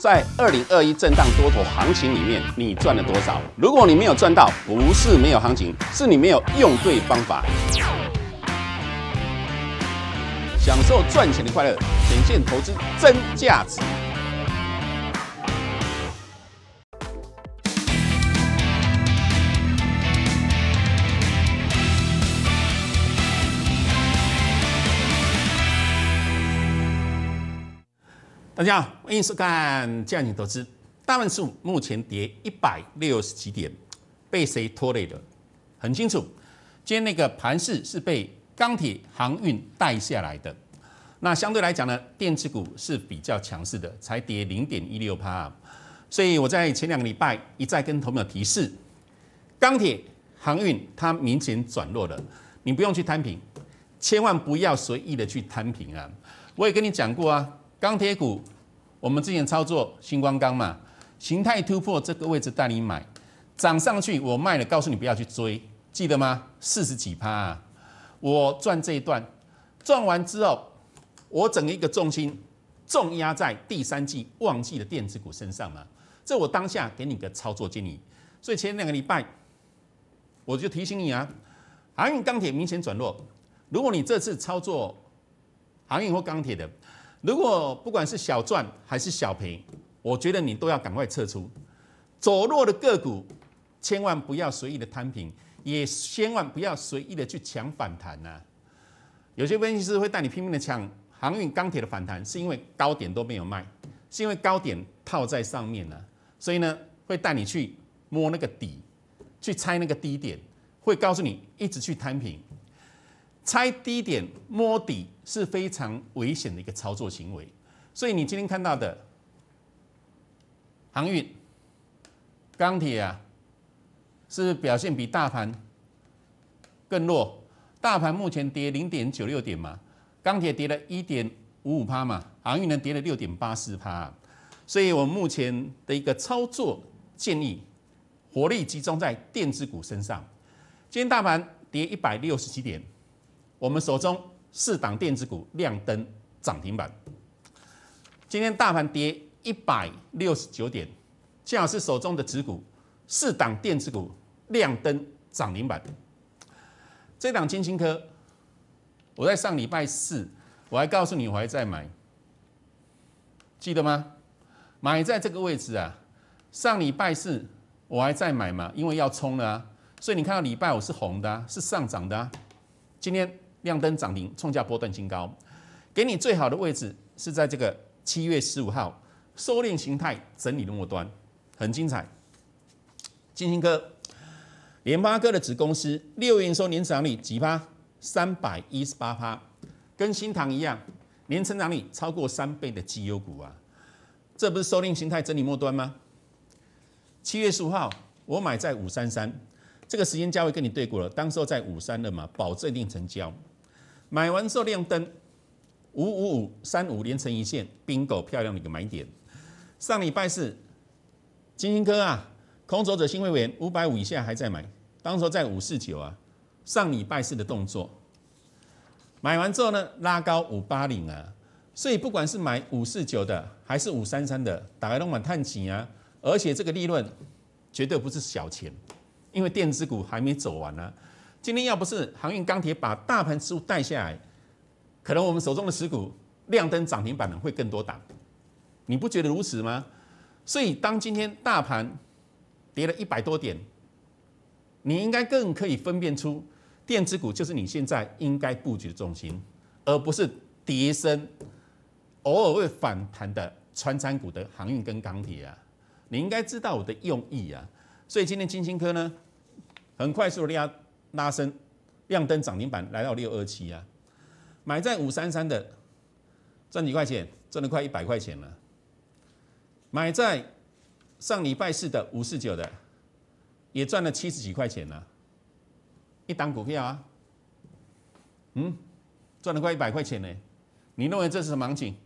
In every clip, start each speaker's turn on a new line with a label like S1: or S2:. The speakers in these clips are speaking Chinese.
S1: 在二零二一震荡多头行情里面，你赚了多少？如果你没有赚到，不是没有行情，是你没有用对方法。享受赚钱的快乐，显现投资真价值。大家好，欢迎收看《教你投资》。大盘数目前跌一百六十几点，被谁拖累的？很清楚，今天那个盘势是被钢铁航运带下来的。那相对来讲呢，电子股是比较强势的，才跌零点一六趴。所以我在前两个礼拜一再跟投苗提示，钢铁航运它明显转弱了，你不用去摊平，千万不要随意的去摊平啊！我也跟你讲过啊。钢铁股，我们之前操作新光钢嘛，形态突破这个位置带你买，涨上去我卖了，告诉你不要去追，记得吗？四十几趴，啊，我赚这一段，赚完之后，我整一个重心重压在第三季旺季的电子股身上嘛，这我当下给你个操作建议。所以前两个礼拜，我就提醒你啊，航运钢铁明显转弱，如果你这次操作航运或钢铁的。如果不管是小赚还是小赔，我觉得你都要赶快撤出。走弱的个股，千万不要随意的摊平，也千万不要随意的去抢反弹呐。有些分析师会带你拼命的抢航运、钢铁的反弹，是因为高点都没有卖，是因为高点套在上面了，所以呢，会带你去摸那个底，去猜那个低点，会告诉你一直去摊平，猜低点摸底。是非常危险的一个操作行为，所以你今天看到的航运、钢铁啊，是表现比大盘更弱。大盘目前跌零点九六点嘛，钢铁跌了一点五五趴嘛，航运呢跌了六点八四趴。所以我目前的一个操作建议，火力集中在电子股身上。今天大盘跌一百六十七点，我们手中。四档电子股亮灯涨停板，今天大盘跌一百六十九点，幸好是手中的指股四档电子股亮灯涨停板，这档金星科，我在上礼拜四我还告诉你我还在买，记得吗？买在这个位置啊，上礼拜四我还在买嘛，因为要冲了啊，所以你看到礼拜五是红的啊，是上涨的啊，今天。亮灯涨停，创下波段新高，给你最好的位置是在这个七月十五号收敛形态整理的末端，很精彩。金星哥，联发科的子公司六营收年成长率几趴？三百一十八趴，跟新塘一样，年成长率超过三倍的绩优股啊，这不是收敛形态整理末端吗？七月十五号我买在五三三，这个时间价位跟你对过了，当时候在五三的嘛，保证一定成交。买完之后亮灯，五五五三五连成一线，冰狗漂亮的一个买点。上礼拜四，金星哥啊，空手者新会员五百五以下还在买，当时在五四九啊，上礼拜四的动作。买完之后呢，拉高五八零啊，所以不管是买五四九的还是五三三的，打开龙板探底啊，而且这个利润绝对不是小钱，因为电子股还没走完呢。今天要不是航运钢铁把大盘指数带下来，可能我们手中的持股亮灯涨停板的会更多档，你不觉得如此吗？所以当今天大盘跌了一百多点，你应该更可以分辨出电子股就是你现在应该布局的重心，而不是跌深偶尔会反弹的穿山股的航运跟钢铁啊。你应该知道我的用意啊。所以今天金星科呢，很快速的拉。拉升，亮灯涨停板来到六二七啊，买在五三三的，赚几块钱，赚了快一百块钱了。买在上礼拜四的五四九的，也赚了七十几块钱了，一档股票啊，嗯，赚了快一百块钱呢。你认为这是什么行情？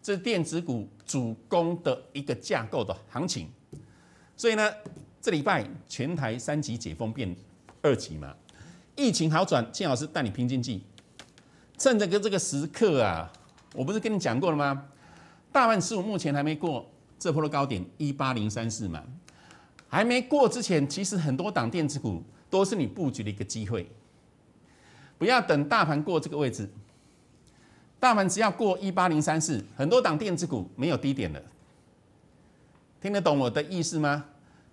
S1: 这是电子股主攻的一个架构的行情。所以呢，这礼拜全台三级解封变二级嘛。疫情好转，金老师带你拼经济。趁着个这个时刻啊，我不是跟你讲过了吗？大盘十五目前还没过这波的高点一八零三四嘛，还没过之前，其实很多档电子股都是你布局的一个机会。不要等大盘过这个位置，大盘只要过一八零三四，很多档电子股没有低点了。听得懂我的意思吗？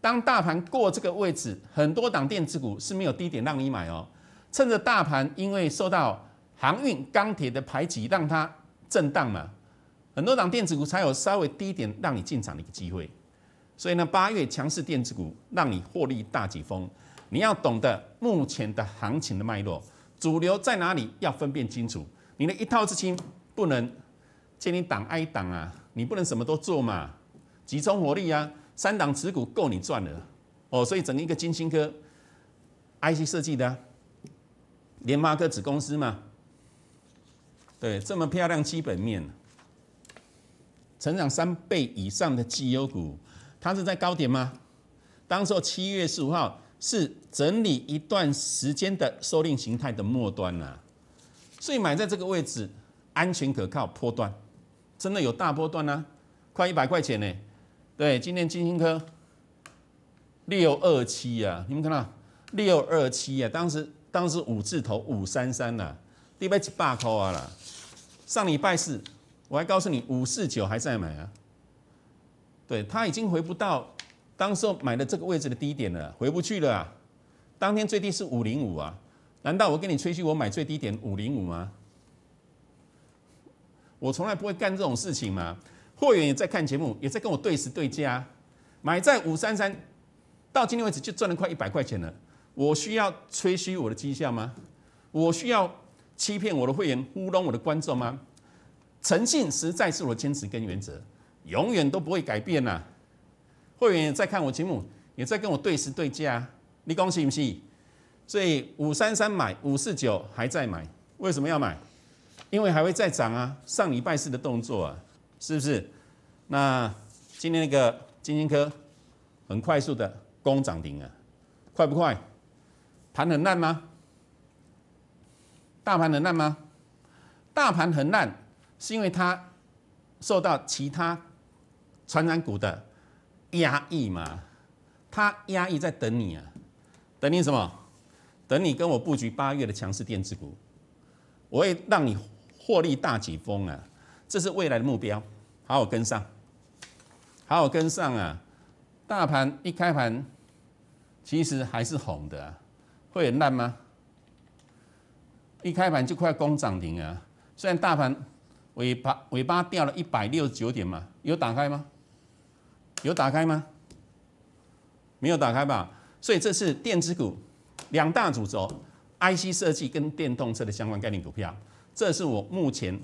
S1: 当大盘过这个位置，很多档电子股是没有低点让你买哦。趁着大盘因为受到航运、钢铁的排挤，让它震荡嘛，很多档电子股才有稍微低点让你进场的一个机会。所以呢，八月强势电子股让你获利大几封。你要懂得目前的行情的脉络，主流在哪里，要分辨清楚。你的一套资金不能建你档挨挡啊，你不能什么都做嘛，集中火力啊。三档持股够你赚了哦，所以整一个金星科，IC 设计的联发科子公司嘛，对，这么漂亮基本面，成长三倍以上的绩优股，它是在高点吗？当时候七月十五号是整理一段时间的收令形态的末端呐，所以买在这个位置安全可靠，波段真的有大波段啊，快一百块钱呢。对，今天金星科六二七啊，你们看到六二七啊？当时当时五字头五三三啦，礼拜一百块啊啦，上礼拜四，我还告诉你五四九还在买啊。对，它已经回不到当时买的这个位置的低点了，回不去了。当天最低是五零五啊？难道我跟你吹嘘我买最低点五零五吗？我从来不会干这种事情嘛。会员也在看节目，也在跟我对时对价，买在五三三，到今天为止就赚了快一百块钱了。我需要吹嘘我的绩效吗？我需要欺骗我的会员、糊弄我的观众吗？诚信实在是我的坚持跟原则，永远都不会改变呐。会员在看我节目，也在跟我对时对价，你讲喜不喜？所以五三三买五四九还在买，为什么要买？因为还会再涨啊，上礼拜四的动作啊。是不是？那今天那个基金科很快速的攻涨停啊，快不快？盘很烂吗？大盘很烂吗？大盘很烂是因为它受到其他传染股的压抑嘛？它压抑在等你啊，等你什么？等你跟我布局八月的强势电子股，我会让你获利大几封啊！这是未来的目标，好好跟上，好好跟上啊！大盘一开盘，其实还是红的啊，会很烂吗？一开盘就快攻涨停啊！虽然大盘尾巴尾巴掉了一百六十九点嘛，有打开吗？有打开吗？没有打开吧？所以这次电子股两大主轴，IC 设计跟电动车的相关概念股票，这是我目前。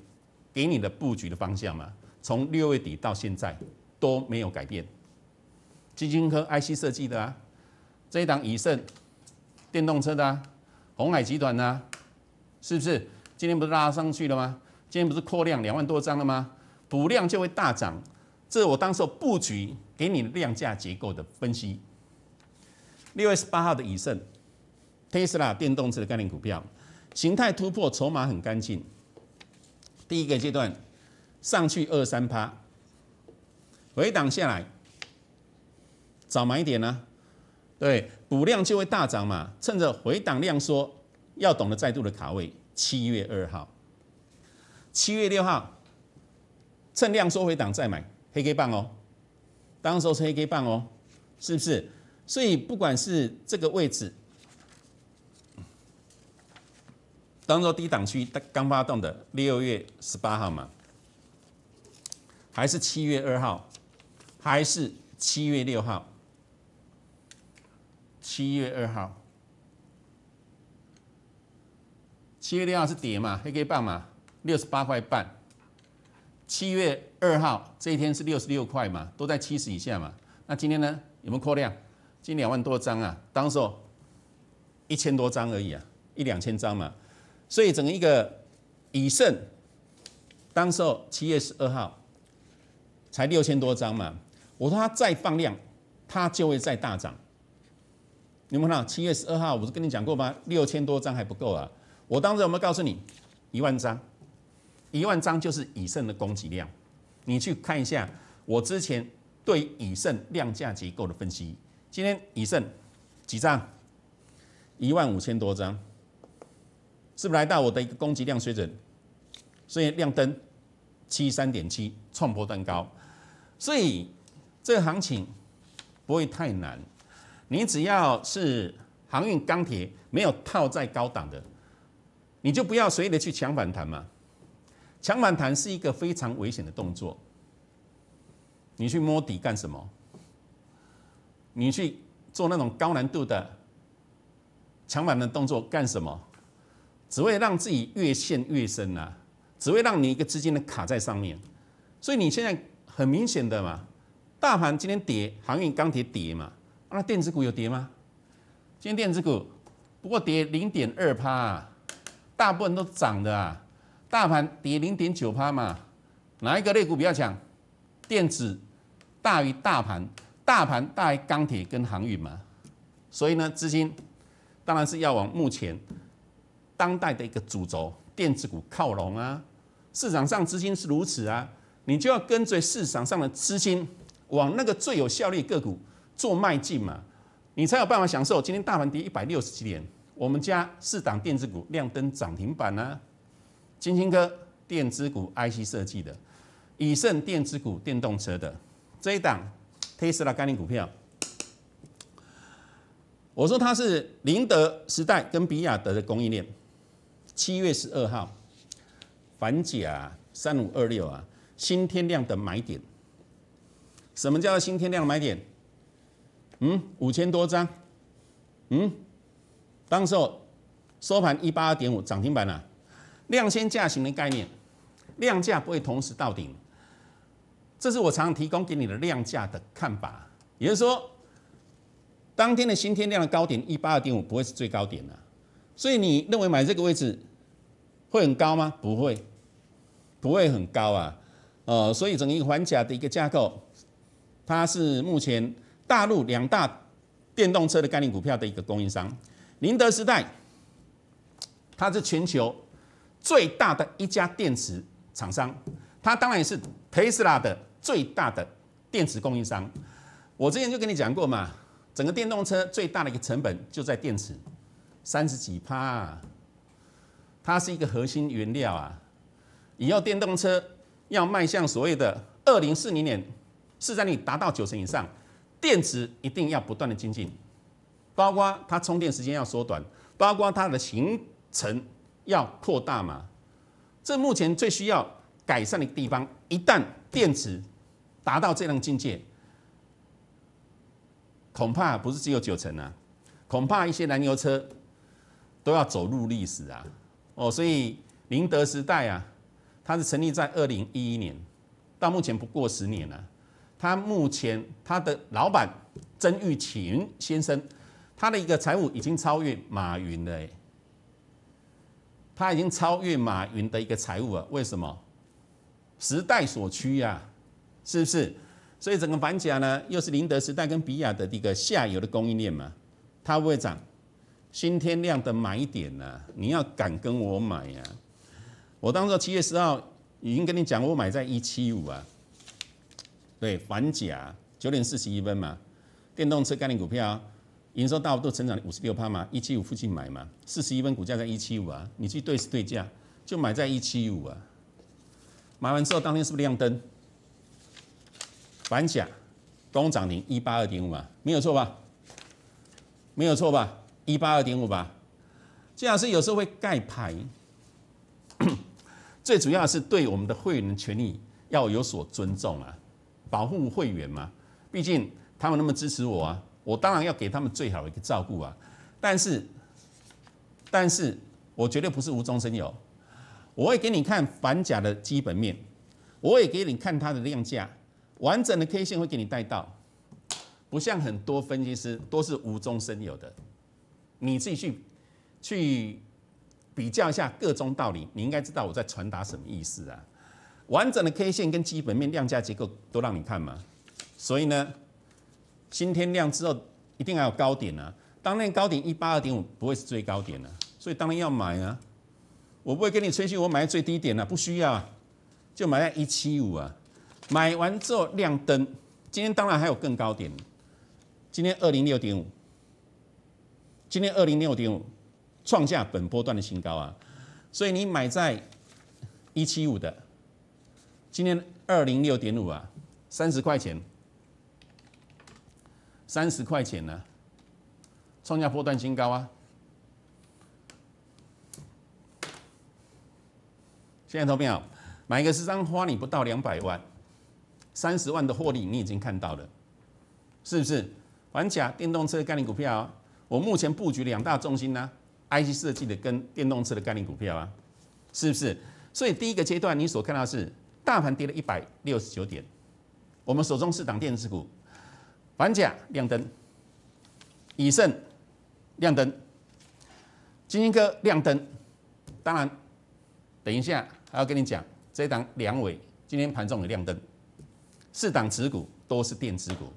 S1: 给你的布局的方向嘛，从六月底到现在都没有改变。基金科 IC 设计的啊，这一档以盛电动车的啊，红海集团呐，是不是？今天不是拉上去了吗？今天不是扩量两万多张了吗？补量就会大涨。这我当时布局给你量价结构的分析。六月十八号的以盛 Tesla 电动车的概念股票，形态突破，筹码很干净。第一个阶段上去二三趴，回档下来找买点呢？对，补量就会大涨嘛。趁着回档量缩，要懂得再度的卡位。七月二号、七月六号，趁量缩回档再买黑 K 棒哦。当时候是黑 K 棒哦，是不是？所以不管是这个位置。当做低档区，刚发动的六月十八号嘛，还是七月二号，还是七月六号？七月二号，七月六号是跌嘛黑 K 棒嘛，六十八块半。七月二号这一天是六十六块嘛，都在七十以下嘛。那今天呢？有没有扩量？今两万多张啊，当时一千多张而已啊，一两千张嘛。所以整个一个以盛，当时候七月十二号才六千多张嘛，我说它再放量，它就会再大涨。你们看七月十二号，我不是跟你讲过吗？六千多张还不够啊。我当时有没有告诉你？一万张，一万张就是以盛的供给量。你去看一下我之前对以盛量价结构的分析。今天以盛几张？一万五千多张。是不是来到我的一个供给量水准？所以亮灯七三点七创破蛋高，所以这个行情不会太难。你只要是航运、钢铁没有套在高档的，你就不要随意的去抢反弹嘛。抢反弹是一个非常危险的动作。你去摸底干什么？你去做那种高难度的抢反的动作干什么？只会让自己越陷越深呐，只会让你一个资金的卡在上面，所以你现在很明显的嘛，大盘今天跌，航运、钢铁跌嘛，那电子股有跌吗？今天电子股不过跌零点二趴，大部分都涨的啊，大盘跌零点九趴嘛，哪一个类股比较强？电子大于大盘，大盘大于钢铁跟航运嘛，所以呢，资金当然是要往目前。当代的一个主轴，电子股靠拢啊，市场上资金是如此啊，你就要跟随市场上的资金往那个最有效率个股做迈进嘛，你才有办法享受今天大盘跌一百六十七点，我们家四档电子股亮灯涨停板啊，金星哥电子股 IC 设计的，以盛电子股电动车的这一档特斯拉概念股票，我说它是宁德时代跟比亚德的供应链。七月十二号，反假三五二六啊，新天量的买点。什么叫新天量的买点？嗯，五千多张，嗯，当时候收盘一八二点五，涨停板了。量先价行的概念，量价不会同时到顶。这是我常提供给你的量价的看法，也就是说，当天的新天量的高点一八二点五不会是最高点了。所以你认为买这个位置会很高吗？不会，不会很高啊。呃，所以整个环甲的一个架构，它是目前大陆两大电动车的概念股票的一个供应商，宁德时代，它是全球最大的一家电池厂商，它当然也是 Tesla 的最大的电池供应商。我之前就跟你讲过嘛，整个电动车最大的一个成本就在电池。三十几啊，它是一个核心原料啊。以后电动车要迈向所谓的二零四零年，市占率达到九成以上，电池一定要不断的精进，包括它充电时间要缩短，包括它的行程要扩大嘛。这目前最需要改善的地方，一旦电池达到这样境界，恐怕不是只有九成啊，恐怕一些燃油车。都要走入历史啊！哦，所以宁德时代啊，它是成立在二零一一年，到目前不过十年了。他目前他的老板曾玉琴先生，他的一个财务已经超越马云了，他已经超越马云的一个财务了。为什么？时代所趋呀，是不是？所以整个反甲呢，又是宁德时代跟比亚的一个下游的供应链嘛，它会涨。新天亮的买点呢？你要敢跟我买呀？我当初七月十号已经跟你讲，我买在一七五啊。对，反假九点四十一分嘛，电动车概念股票营收大幅度成长五十六趴嘛，一七五附近买嘛，四十一分股价在一七五啊，你去对是对价，就买在一七五啊。买完之后当天是不是亮灯？反假，工涨停一八二点五啊，没有错吧？没有错吧？一八二点五吧，金老师有时候会盖牌，最主要是对我们的会员的权利要有所尊重啊，保护会员嘛，毕竟他们那么支持我啊，我当然要给他们最好的一个照顾啊。但是，但是我绝对不是无中生有，我会给你看反假的基本面，我也给你看它的量价，完整的 K 线会给你带到，不像很多分析师都是无中生有的。你自己去，去比较一下各中道理，你应该知道我在传达什么意思啊。完整的 K 线跟基本面量价结构都让你看嘛。所以呢，新天量之后一定要高点啊。当那高点一八二点五不会是最高点了，所以当然要买啊。我不会跟你吹嘘我买最低点了，不需要，就买在一七五啊。买完之后亮灯，今天当然还有更高点，今天二零六点五。今天二零六点五，创下本波段的新高啊！所以你买在一七五的，今天二零六点五啊，三十块钱，三十块钱呢，创下波段新高啊！现在投票，买个十张花，你不到两百万，三十万的获利你已经看到了，是不是？玩假电动车概念股票。我目前布局两大重心呢，IC 设计的跟电动车的概念股票啊，是不是？所以第一个阶段你所看到是大盘跌了一百六十九点，我们手中四档电子股，反甲亮灯，以盛亮灯，金晶哥亮灯。当然，等一下还要跟你讲这一档两尾今天盘中的亮灯，四档持股都是电子股，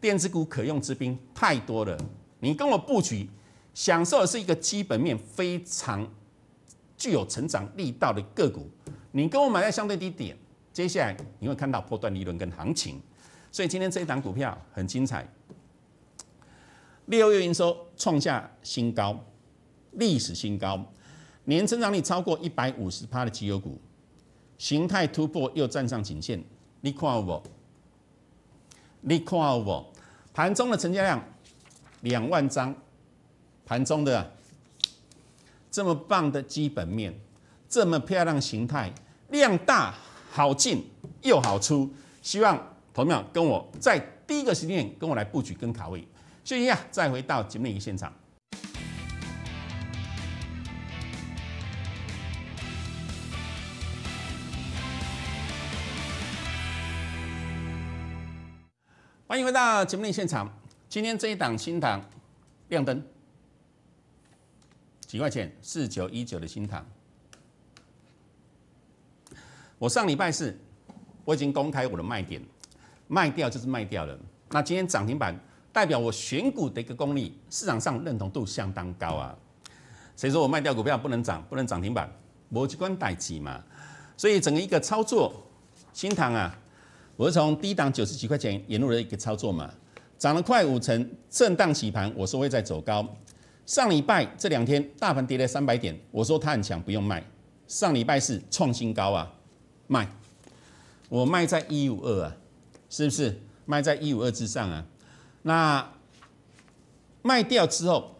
S1: 电子股可用之兵太多了。你跟我布局，享受的是一个基本面非常具有成长力道的个股。你跟我买在相对低点，接下来你会看到破断利润跟行情。所以今天这一档股票很精彩，六月营收创下新高，历史新高，年成长率超过一百五十趴的绩优股，形态突破又站上颈线。你看好我？你看好我？盘中的成交量。两万张盘中的这么棒的基本面，这么漂亮形态，量大好进又好出，希望朋友跟我在第一个时间跟我来布局跟卡位。息一啊，再回到节目内现场，欢迎回到节目内现场。今天这一档新塘亮灯几块钱？四九一九的新塘，我上礼拜四我已经公开我的卖点，卖掉就是卖掉了。那今天涨停板代表我选股的一个功力，市场上认同度相当高啊。谁说我卖掉股票不能涨，不能涨停板？我只管代起嘛。所以整个一个操作新塘啊，我是从低档九十几块钱引入的一个操作嘛。涨了快五成，震荡洗盘，我说会在走高。上礼拜这两天大盘跌了三百点，我说它很强，不用卖。上礼拜是创新高啊，卖，我卖在一五二啊，是不是？卖在一五二之上啊。那卖掉之后，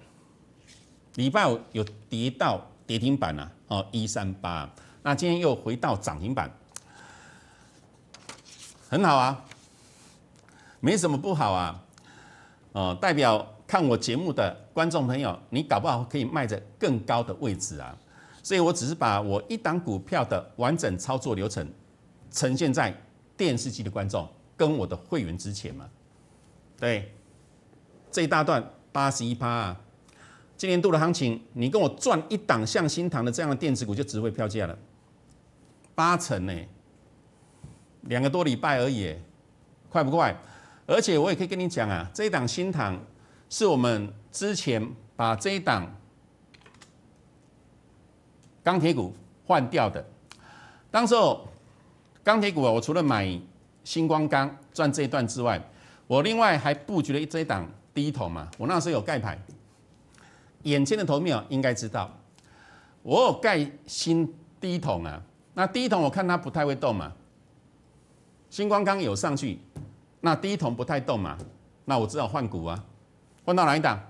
S1: 礼拜五有跌到跌停板啊，哦，一三八。那今天又回到涨停板，很好啊，没什么不好啊。呃，代表看我节目的观众朋友，你搞不好可以卖着更高的位置啊！所以我只是把我一档股票的完整操作流程呈现在电视机的观众跟我的会员之前嘛。对，这一大段八十一趴，啊，今年度的行情，你跟我赚一档像新塘的这样的电子股就值回票价了，八成呢，两个多礼拜而已，快不快？而且我也可以跟你讲啊，这一档新塘是我们之前把这一档钢铁股换掉的。当时候钢铁股啊，我除了买星光钢赚这一段之外，我另外还布局了一这一档低桶嘛。我那时候有盖牌，眼前的头秒应该知道，我有盖新低桶啊。那低桶我看它不太会动嘛，星光钢有上去。那第一桶不太动嘛，那我只好换股啊，换到哪一档？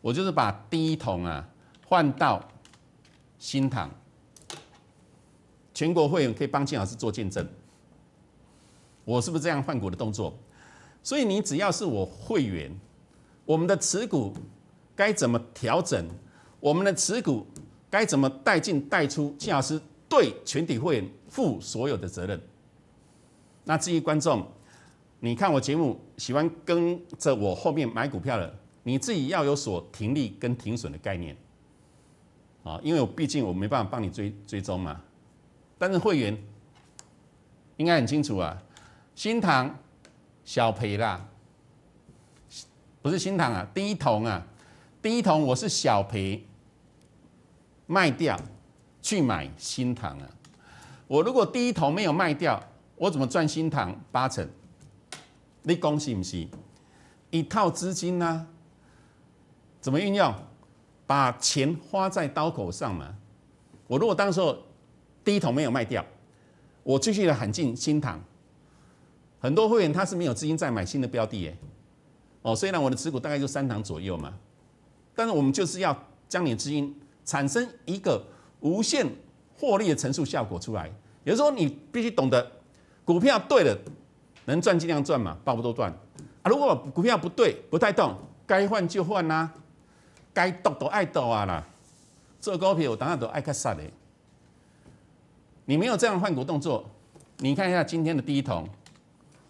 S1: 我就是把第一桶啊换到新塘，全国会员可以帮金老师做见证，我是不是这样换股的动作？所以你只要是我会员，我们的持股该怎么调整？我们的持股该怎么带进带出？金老师对全体会员负所有的责任。那至于观众。你看我节目，喜欢跟着我后面买股票的，你自己要有所停利跟停损的概念啊！因为我毕竟我没办法帮你追追踪嘛。但是会员应该很清楚啊。新塘小赔啦，不是新塘啊，第一桶啊，第一桶我是小赔，卖掉去买新塘啊。我如果第一桶没有卖掉，我怎么赚新塘？八成。你讲是不是？一套资金啊，怎么运用？把钱花在刀口上嘛。我如果当时候第一桶没有卖掉，我继续的喊进新塘，很多会员他是没有资金再买新的标的耶。哦，虽然我的持股大概就三堂左右嘛。但是我们就是要将你的资金产生一个无限获利的乘数效果出来。也就是说，你必须懂得股票对了。能赚尽量赚嘛，差不多赚。啊，如果股票不对，不带动，该换就换啦，该躲都爱躲啊啦。做股票我当然都爱看啥嘞。你没有这样换股动作，你看一下今天的第一桶，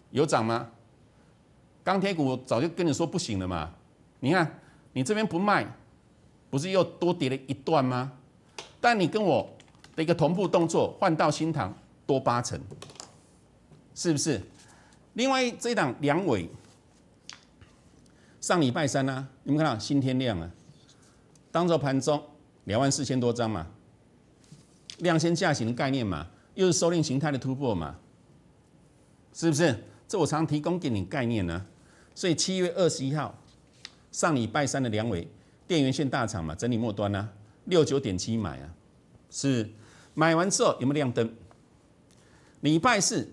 S1: 有涨吗？钢铁股早就跟你说不行了嘛。你看你这边不卖，不是又多跌了一段吗？但你跟我的一个同步动作，换到新塘多八成，是不是？另外这一档两尾，上礼拜三呢，你们看到新天亮啊，当做盘中两万四千多张嘛，量先价行的概念嘛，又是收敛形态的突破嘛，是不是？这我常提供给你概念呢。所以七月二十一号，上礼拜三的两尾电源线大厂嘛，整理末端呢，六九点七买啊，是买完之后有没有亮灯？礼拜四。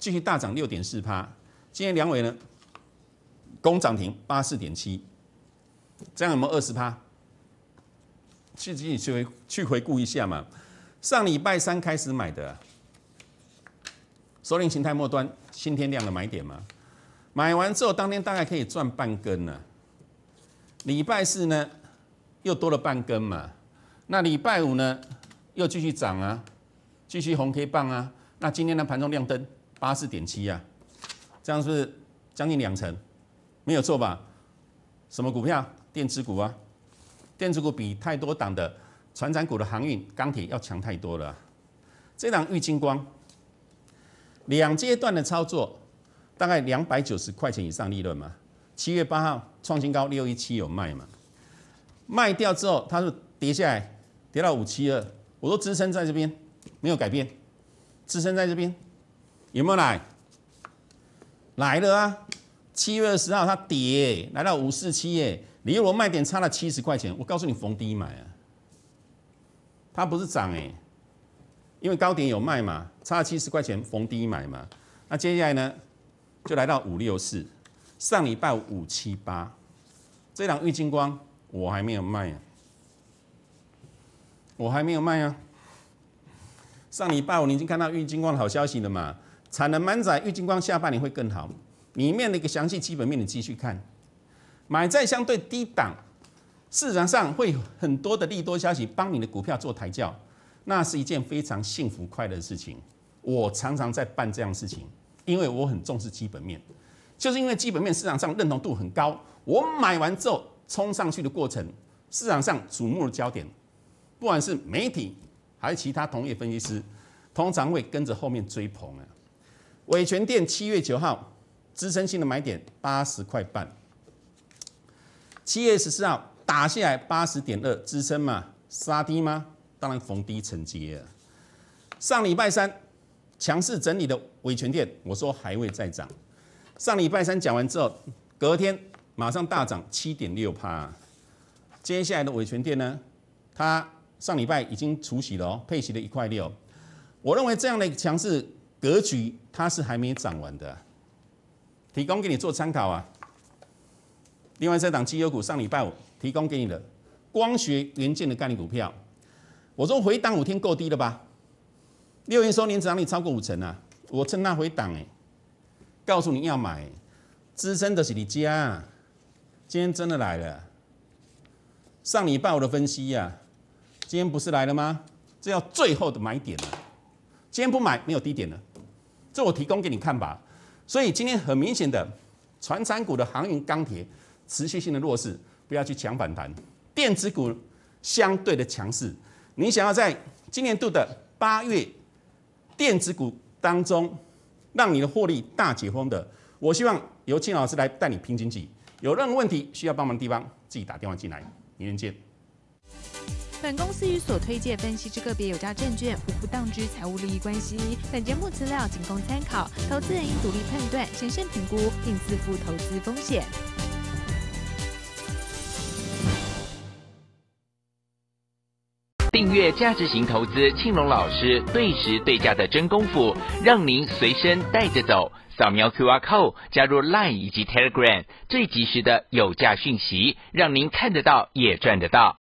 S1: 继续大涨六点四趴。今天两尾呢，攻涨停八四点七，这样有没有二十趴？去自己去回去回顾一下嘛。上礼拜三开始买的，收敛形态末端，新天亮的买点嘛。买完之后当天大概可以赚半根啊。礼拜四呢，又多了半根嘛。那礼拜五呢，又继续涨啊，继续红 K 棒啊。那今天的盘中亮灯。八四点七呀，这样是将近两成，没有错吧？什么股票？电子股啊，电子股比太多档的船长股的航运、钢铁要强太多了。这档玉晶光，两阶段的操作大概两百九十块钱以上利润嘛。七月八号创新高六一七有卖嘛？卖掉之后它是跌下来，跌到五七二，我都支撑在这边，没有改变，支撑在这边。有没有来？来了啊！七月二十号它跌，来到五四七耶，离我卖点差了七十块钱。我告诉你，逢低买啊。它不是涨哎，因为高点有卖嘛，差了七十块钱，逢低买嘛。那接下来呢，就来到五六四。上礼拜五七八，这两郁金光我还没有卖啊，我还没有卖啊。上礼拜五你已经看到郁金光的好消息了嘛？产能满载，郁金光下半年会更好。里面的一个详细基本面，你继续看。买在相对低档，市场上会很多的利多消息帮你的股票做抬轿，那是一件非常幸福快乐的事情。我常常在办这样事情，因为我很重视基本面，就是因为基本面市场上认同度很高。我买完之后冲上去的过程，市场上瞩目的焦点，不管是媒体还是其他同业分析师，通常会跟着后面追捧啊。伟全店七月九号支撑性的买点八十块半，七月十四号打下来八十点二支撑嘛杀低吗？当然逢低承接了。上礼拜三强势整理的伟全店，我说还会再涨。上礼拜三讲完之后，隔天马上大涨七点六帕。接下来的伟全店呢？它上礼拜已经除息了哦，配息了一块六。我认为这样的强势格局。它是还没涨完的，提供给你做参考啊。另外，这档绩优股上礼拜五提供给你的光学元件的概念股票，我说回档五天够低了吧？六月收年涨长率超过五成啊！我趁它回档哎，告诉你要买，支深的是你家，今天真的来了。上礼拜五的分析呀，今天不是来了吗？这要最后的买点了，今天不买没有低点了。这我提供给你看吧，所以今天很明显的，传产股的航运、钢铁持续性的弱势，不要去抢反弹。电子股相对的强势，你想要在今年度的八月电子股当中让你的获利大解封的，我希望由青老师来带你拼经济。有任何问题需要帮忙的地方，自己打电话进来。明天见。本公司与所推介分析之个别有价证券无不当之财务利益关系。本节目资料仅供参考，投资人应独立判断、审慎评估，并自负投资风险。订阅价值型投资，青龙老师对时对价的真功夫，让您随身带着走。扫描 QR Code 加入 LINE 以及 Telegram，最及时的有价讯息，让您看得到也赚得到。